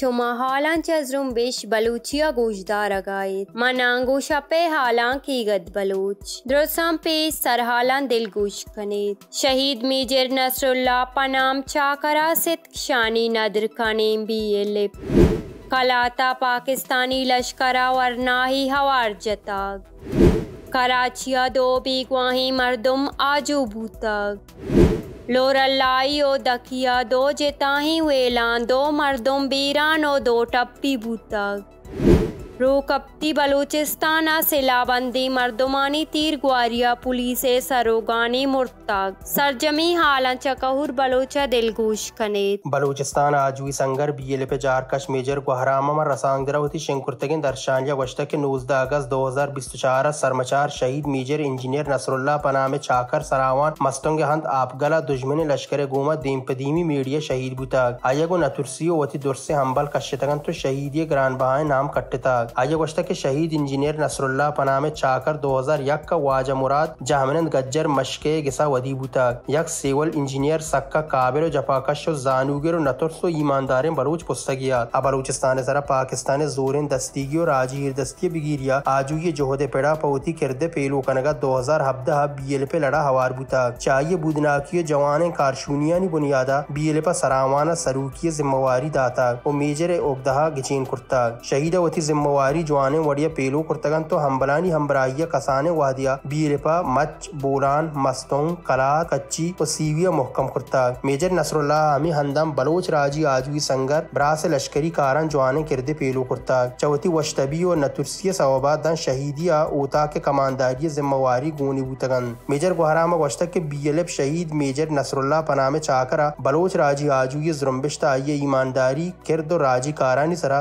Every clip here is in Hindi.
شما حالانچ از جنبش بلوچیا گوش دارگایید من انگوشا پی حالان کی گد بلوچ درستم پی سر حالان دل گوش کنید شهید میجر نصر الله پنام چاکرا ست کشانی ندر کنیم بی لپ کلاتا पाकिस्तानी लश्करा और ना ही हवार जताग कराचिया दो बीगवाही मर्दम आजू भूतग लाई ओ दखिया दो जेताही वेलान दो मर्दों बीरान ओ दो टप्पी बूताग रोकप्ती बलूचिस्ताना सिलाबंदी मर्दुमानी तीर ग्वारिया पुलिस सरोगानी मुर्ताग सरजमी हालां चकहुर बलोचा दिलगोश कने बलूचिस्तान आज हुई संगर बी एल पे जार कश मेजर को हरामा मर रसांग दरवती शंकुर्तगिन दर्शान या वश्ता के 19 अगस्त तो चार सरमचार शहीद मेजर इंजीनियर नसरुल्ला पना में छाकर सरावान मस्तंग हंत आपगला दुश्मन लश्कर गुमा दीम पदीमी मीडिया शहीद बुताग आयो नतुरसियो वती दुर्से हम्बल कश्यतगन तो शहीद ये ग्रान बहाय नाम कट्टता बाद आइए गोश्त के शहीद इंजीनियर नसरुल्ला पना में चाकर दो हजार यक का वाजा मुराद जहामनंद गजर मशके गिसा वदीबुता यक सिविल इंजीनियर सक्का काबिल जपाकश जानूगिर नतुरसो ईमानदार बलूच अब बलूचिस्तान जरा पाकिस्तान जोर दस्तीगी और आजीर दस्ती बिगीरिया आजू ये जोहदे पेड़ा पौती किरदे पेलो कनगा दो हजार हब्दा हब बी एल पे लड़ा हवार बुता चाहिए बुदनाकी जवान कारशूनियानी बुनियादा बी एल पा सरावाना सरूकी जिम्मेवारी दाता और मेजर ओबदहा गिचेन कुर्ता शहीद वती जिम्मेवार ಸವಾರಿ ಜುವಾನೆ ವಡಿಯ ಪೇಲು ಕುರ್ತಗಂತು ಹಂಬಲಾನಿ ಹಂಬರಾಯಿಯ ಕಸಾನೆ ವಾದಿಯ बीरेपा मच बोरान मस्तों कला कच्ची और सीविया मोहकम कुर्ता मेजर नसरुल्ला हामी हंदम बलोच राजी आजवी संगर ब्रास लश्करी कारण जवान किरद पेलो कुर्ता चौथी वशतबी और नतुरसिय सवाबा दन शहीदिया ओता के कमानदारी जिम्मेवारी गोनी बूतगन मेजर गुहरामा वशतक के बी एल एफ शहीद मेजर नसरुल्ला पनामे चाकरा बलोच राजी आजू ये जुरम्बिश्ता ये ईमानदारी किरद और राजी कारानी सरा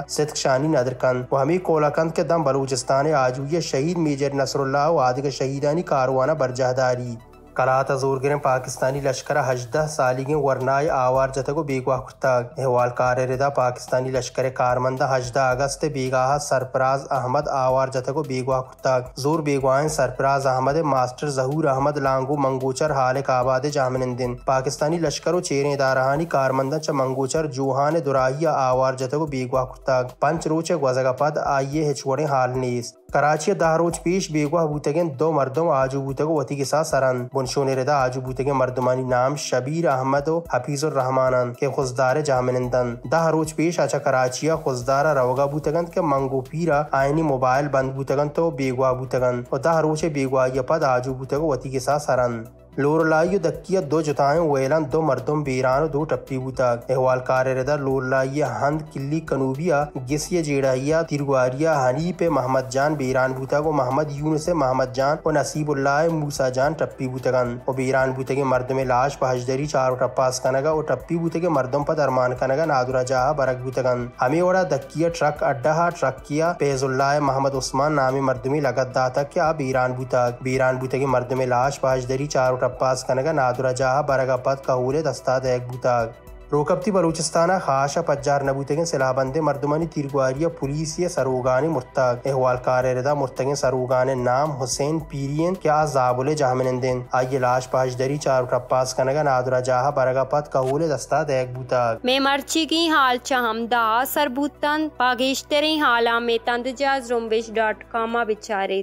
नदरकन हमें कोलाखंड के दम بلوچستانে আজویه শহীদ মেজর Nasrullah আদিগা শহীদানিকারওয়ানা বরজাহদারি करात अजूर गिरें पाकिस्तानी लश्कर हजदा सालिगें वरनाय आवार जतगो बीगवा कुर्ता हेवाल कारदा पाकिस्तानी लश्कर कारमंदा हजदा अगस्त बीगाह सरफराज अहमद आवार जतगो बीगवा कुर्ता जूर बीगवाएं सरफराज अहमद मास्टर जहूर अहमद लागू मंगूचर हालिक आबाद जामनिंदिन पाकिस्तानी लश्कर चेरें दारहानी कारमंदा च मंगूचर जूहान दुराहिया आवार जतगो बीगवा कुर्ता पंच रोचे वजगा पद आइए हिचवड़े हाल नीस कराची दह रोज पेश बेगवा बूतगें दो मर्दों आजू बूतगो वती के साथ सरन شونێرەدا ئاجبووتەکە مردمانی نام شەبیر ئەحمەد و حەپیز و ڕەحمانان کێ خۆزدارە جامێنندەن دا ڕۆژ پێش ئاچە کەراچیە خۆزدارە ڕەوەگا بوتەکەند کە مەنگۆپیرە ئاینی مۆبایل بند بوتەکەن تۆ بێگووا بوتەکەن و دا ڕۆژێ بێگوایەپەدا ئاجبووتەکە وەتیگەسا سەرەن दक्किया दो ಜೊತಾಯು वेलन दो मर्दों बीरान दो टप्पी ಬೂತಾಗ್ अहवाल कार्यरदा लोरलाई हंद ಕಿಲ್ಲಿ कनूबिया गिसिय जेड़ाइया तिरुआरिया हनी पे मोहम्मद जान बीरान भूता को मोहम्मद यूनुस मोहम्मद जान और नसीबुल्ला मूसा जान टप्पी बुतगन और बीरान बुते के मर्द में लाश पहजदरी चार टप्पास कनगा और टप्पी बुते के मर्दों पर अरमान कनगा नादुरा जाह बरक बुतगन हमें ओड़ा दक्किया ट्रक अड्डा ट्रक किया फैजुल्ला मोहम्मद उस्मान नामी मर्द में लगत दाता क्या बीरान भूता बीरान बुते के मर्द में लाश पहजदरी चार ಟಪ್ಪಾಸ್ಕನಗ ನಾದುರಜಾಹ ಬರಗಪ್ಪತ್ ಕಹೂಲೆ ದಸ್ತಾದ ಎಗ್ಬುತಾಗ್ ರೋಕಪ್ತಿ ಬಲೂಚಿಸ್ತಾನ ಖಾಶ ಪಜ್ಜಾರ್ ನಬೂತೆಗೆ ಸೆಲಾಬಂದೆ ಮರ್ದುಮನಿ ತಿರ್ಗುವಾರಿಯ ಪುಲಿಸಿಯ ಸರೋಗಾನೆ ಮುರ್ತಾಗ್ ಎಹ್ವಾಲ್ ಕಾರೆರದ ಮುರ್ತಗೆ ಸರೋಗಾನೆ ನಾಮ್ ಹುಸೇನ್ ಪೀರಿಯನ್ ಕ್ಯಾ ಜಾಬುಲೆ ಜಹಮನಂದೇನ್ ಆಗೆ लाश पाश दरी चार टप्पास कनगा नादरा जाहा बरगा पत कहूले दस्ता देख बूताग मैं मर्ची की हाल चाहम दा सरबूतन पागेश तेरी हाला में तंदजा जुम्बिश डॉट कॉमा बिचारे